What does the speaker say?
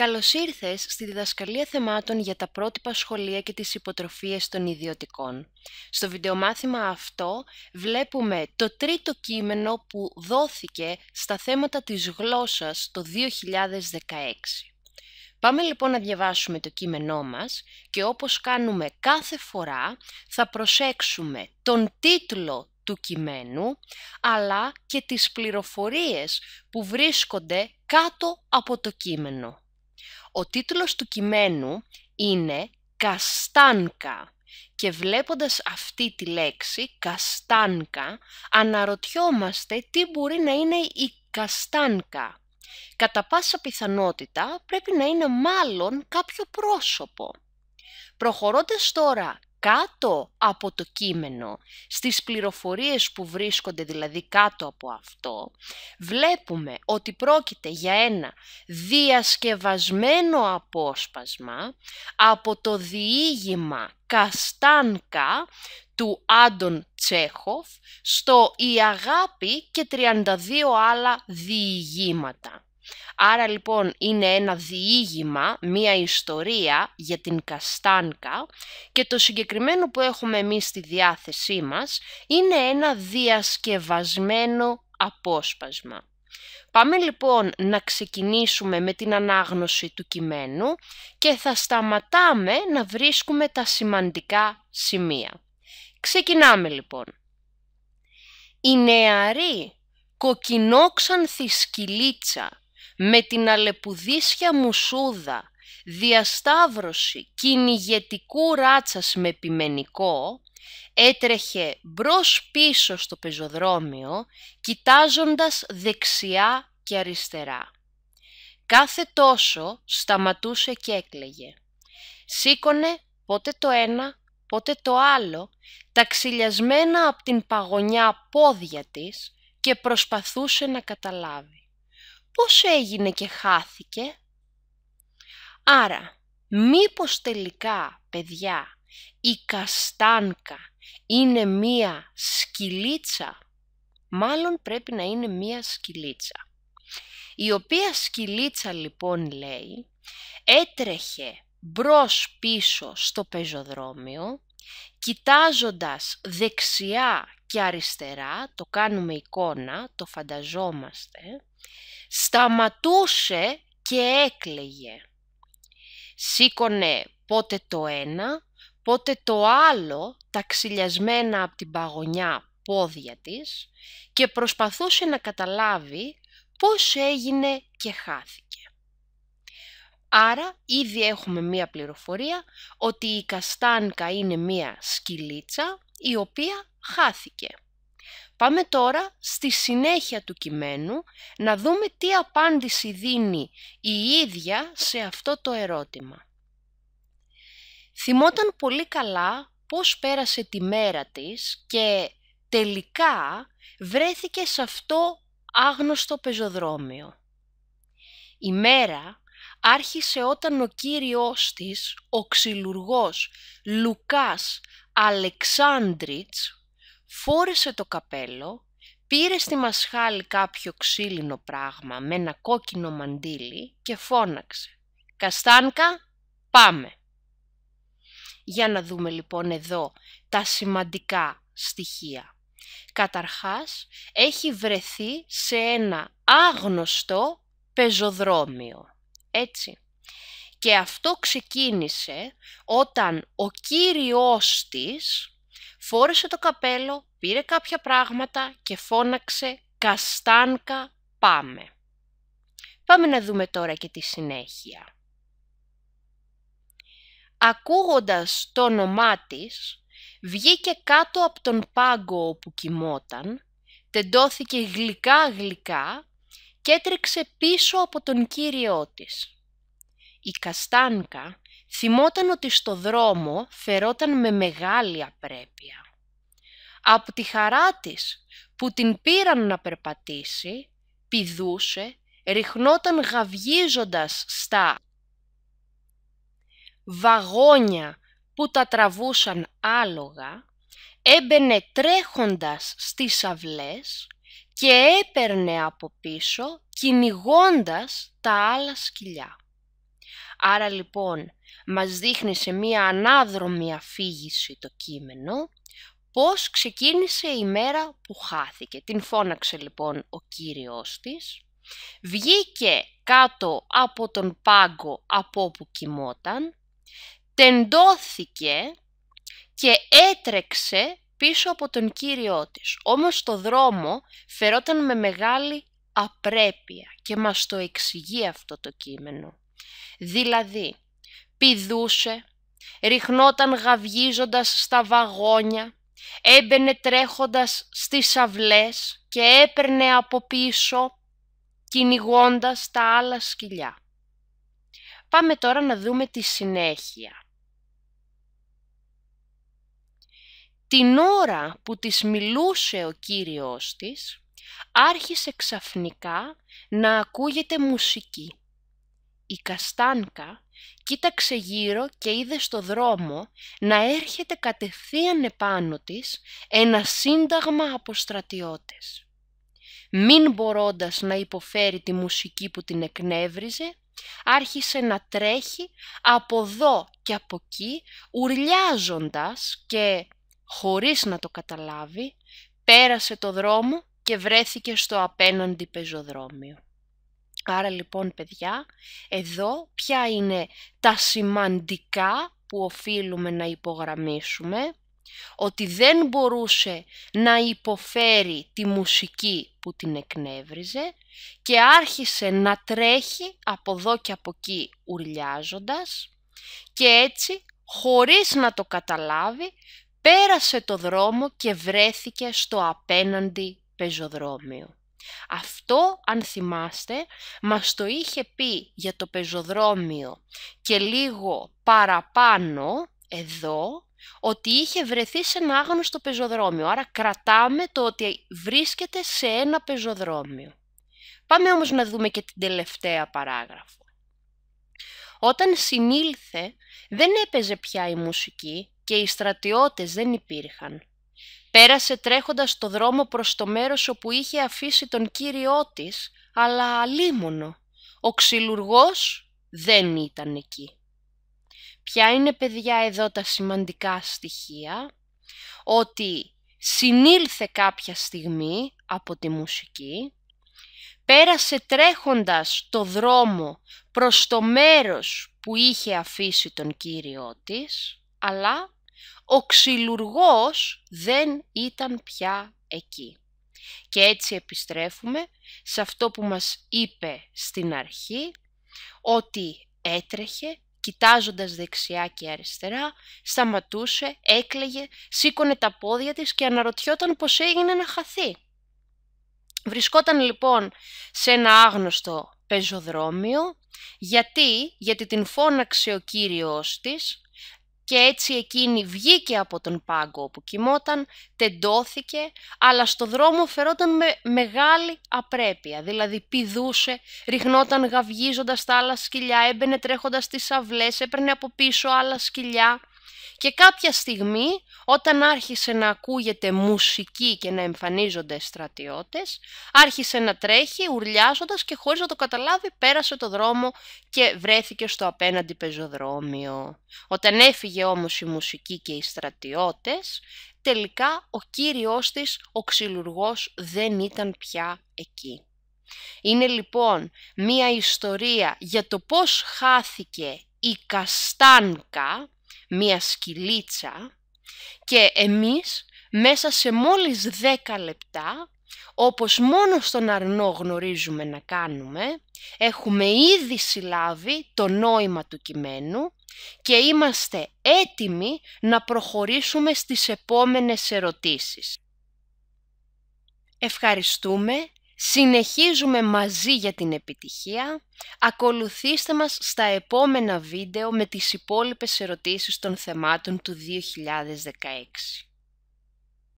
Καλώς ήρθες στη διδασκαλία θεμάτων για τα πρότυπα σχολεία και τις υποτροφίες των ιδιωτικών. Στο βιντεομάθημα αυτό βλέπουμε το τρίτο κείμενο που δόθηκε στα θέματα της γλώσσας το 2016. Πάμε λοιπόν να διαβάσουμε το κείμενό μας και όπως κάνουμε κάθε φορά θα προσέξουμε τον τίτλο του κειμένου, αλλά και τις πληροφορίες που βρίσκονται κάτω από το κείμενο. Ο τίτλος του κειμένου είναι «Καστάνκα» και βλέποντας αυτή τη λέξη «καστάνκα» αναρωτιόμαστε τι μπορεί να είναι η «καστάνκα». Κατά πάσα πιθανότητα πρέπει να είναι μάλλον κάποιο πρόσωπο. Προχωρώντας τώρα κάτω από το κείμενο, στις πληροφορίες που βρίσκονται δηλαδή κάτω από αυτό, βλέπουμε ότι πρόκειται για ένα διασκευασμένο απόσπασμα από το διήγημα «Καστάνκα» του Άντων Τσέχοφ στο «Η αγάπη» και 32 άλλα διηγήματα. Άρα λοιπόν είναι ένα διήγημα, μία ιστορία για την καστάνκα και το συγκεκριμένο που έχουμε εμείς στη διάθεσή μας είναι ένα διασκευασμένο απόσπασμα. Πάμε λοιπόν να ξεκινήσουμε με την ανάγνωση του κειμένου και θα σταματάμε να βρίσκουμε τα σημαντικά σημεία. Ξεκινάμε λοιπόν. Η νεαρή κοκκινόξανθη σκυλίτσα με την αλεπουδίσια μουσούδα, διασταύρωση κυνηγετικού ράτσας με επιμενικό, έτρεχε μπρος πίσω στο πεζοδρόμιο, κοιτάζοντας δεξιά και αριστερά. Κάθε τόσο σταματούσε και έκλαιγε. Σήκωνε πότε το ένα, πότε το άλλο, τα ξυλιασμένα από την παγωνιά πόδια της και προσπαθούσε να καταλάβει πώς έγινε και χάθηκε. Άρα, μήπως τελικά, παιδιά, η καστάνκα είναι μία σκυλίτσα. Μάλλον πρέπει να είναι μία σκυλίτσα. Η οποία σκυλίτσα λοιπόν λέει έτρεχε μπρος πίσω στο πεζοδρόμιο κοιτάζοντας δεξιά και αριστερά, το κάνουμε εικόνα, το φανταζόμαστε, σταματούσε και έκλαιγε. Σήκωνε πότε το ένα, πότε το άλλο τα ξυλιασμένα από την παγωνιά πόδια της και προσπαθούσε να καταλάβει πώς έγινε και χάθηκε. Άρα ήδη έχουμε μία πληροφορία ότι η καστάνκα είναι μία σκυλίτσα η οποία χάθηκε. Πάμε τώρα στη συνέχεια του κειμένου να δούμε τι απάντηση δίνει η ίδια σε αυτό το ερώτημα. Θυμόταν πολύ καλά πώς πέρασε τη μέρα της και τελικά βρέθηκε σε αυτό άγνωστο πεζοδρόμιο. Η μέρα άρχισε όταν ο κύριός της, ο ξυλουργός Λουκάς Αλεξάνδριτς, φόρεσε το καπέλο, πήρε στη μασχάλη κάποιο ξύλινο πράγμα με ένα κόκκινο μαντίλι και φώναξε «Καστάνκα, πάμε!» Για να δούμε λοιπόν εδώ τα σημαντικά στοιχεία. Καταρχάς, έχει βρεθεί σε ένα άγνωστο πεζοδρόμιο. Έτσι. Και αυτό ξεκίνησε όταν ο κύριος της, φόρεσε το καπέλο, πήρε κάποια πράγματα και φώναξε «Καστάνκα, πάμε». Πάμε να δούμε τώρα και τη συνέχεια. Ακούγοντας το όνομά της, βγήκε κάτω από τον πάγκο όπου κοιμόταν, τεντώθηκε γλυκά-γλυκά και έτρεξε πίσω από τον κύριό της. Η Καστάνκα θυμόταν ότι στο δρόμο φερόταν με μεγάλη απρέπεια. Από τη χαρά της που την πήραν να περπατήσει, πηδούσε, ριχνόταν γαυγίζοντας στα βαγόνια που τα τραβούσαν άλογα, έμπαινε τρέχοντας στις αυλές και έπαιρνε από πίσω κυνηγώντας τα άλλα σκυλιά. Άρα λοιπόν μας δείχνει σε μία ανάδρομη αφήγηση το κείμενο πώς ξεκίνησε η μέρα που χάθηκε. Την φώναξε λοιπόν ο κύριος της, βγήκε κάτω από τον πάγκο από όπου κοιμόταν, τεντώθηκε και έτρεξε πίσω από τον κύριό της. Όμως το δρόμο φερόταν με μεγάλη απρέπεια και μας το εξηγεί αυτό το κείμενο. Δηλαδή, πηδούσε, ριχνόταν γαυγίζοντας στα βαγόνια, έμπαινε τρέχοντας στις αυλές και έπαιρνε από πίσω κυνηγώντας τα άλλα σκυλιά. Πάμε τώρα να δούμε τη συνέχεια. Την ώρα που της μιλούσε ο κύριος της, άρχισε ξαφνικά να ακούγεται μουσική η Καστάνκα κοίταξε γύρω και είδε στο δρόμο να έρχεται κατευθείαν επάνω της ένα σύνταγμα από στρατιώτες. Μην μπορώντας να υποφέρει τη μουσική που την εκνεύριζε, άρχισε να τρέχει από εδώ και από εκεί, ουρλιάζοντας και, χωρίς να το καταλάβει, πέρασε το δρόμο και βρέθηκε στο απέναντι πεζοδρόμιο. Άρα λοιπόν παιδιά, εδώ ποια είναι τα σημαντικά που οφείλουμε να υπογραμμίσουμε, ότι δεν μπορούσε να υποφέρει τη μουσική που την εκνεύριζε και άρχισε να τρέχει από εδώ και από εκεί ουρλιάζοντας και έτσι χωρίς να το καταλάβει πέρασε το δρόμο και βρέθηκε στο απέναντι πεζοδρόμιο. Αυτό, αν θυμάστε, μας το είχε πει για το πεζοδρόμιο και λίγο παραπάνω εδώ ότι είχε βρεθεί σε ένα άγνωστο πεζοδρόμιο. Άρα κρατάμε το ότι βρίσκεται σε ένα πεζοδρόμιο. Πάμε όμως να δούμε και την τελευταία παράγραφο. Όταν συνήλθε δεν έπαιζε πια η μουσική και οι στρατιώτες δεν υπήρχαν. Πέρασε τρέχοντας το δρόμο προς το μέρος όπου είχε αφήσει τον κύριό της, αλλά αλίμονο. Ο ξυλουργός δεν ήταν εκεί. Ποια είναι, παιδιά, εδώ τα σημαντικά στοιχεία, ότι συνήλθε κάποια στιγμή από τη μουσική, πέρασε τρέχοντας το δρόμο προς το μέρος που είχε αφήσει τον κύριό της, αλλά ο ξυλουργός δεν ήταν πια εκεί. Και έτσι επιστρέφουμε σε αυτό που μας είπε στην αρχή, ότι έτρεχε, κοιτάζοντας δεξιά και αριστερά, σταματούσε, έκλαιγε, σήκωνε τα πόδια της και αναρωτιόταν πως έγινε να χαθεί. Βρισκόταν λοιπόν σε ένα άγνωστο πεζοδρόμιο, γιατί, γιατί την φώναξε ο κύριος της, και έτσι εκείνη βγήκε από τον πάγκο όπου κοιμόταν, τεντώθηκε, αλλά στο δρόμο φερόταν με μεγάλη απρέπεια, δηλαδή πηδούσε, ριχνόταν γαυγίζοντας τα άλλα σκυλιά, έμπαινε τρέχοντας τις αυλές, έπαιρνε από πίσω άλλα σκυλιά. Και κάποια στιγμή όταν άρχισε να ακούγεται μουσική και να εμφανίζονται στρατιώτες, άρχισε να τρέχει ουρλιάζοντας και χωρίς να το καταλάβει πέρασε το δρόμο και βρέθηκε στο απέναντι πεζοδρόμιο. Όταν έφυγε όμως η μουσική και οι στρατιώτες, τελικά ο κύριος της, ο ξυλουργός, δεν ήταν πια εκεί. Είναι λοιπόν μία ιστορία για το πώς χάθηκε η Καστάνκα, μία σκυλίτσα και εμείς μέσα σε μόλις 10 λεπτά, όπως μόνο στον αρνό γνωρίζουμε να κάνουμε, έχουμε ήδη συλλάβει το νόημα του κειμένου και είμαστε έτοιμοι να προχωρήσουμε στις επόμενες ερωτήσεις. Ευχαριστούμε Συνεχίζουμε μαζί για την επιτυχία. Ακολουθήστε μας στα επόμενα βίντεο με τις υπόλοιπες ερωτήσεις των θεμάτων του 2016.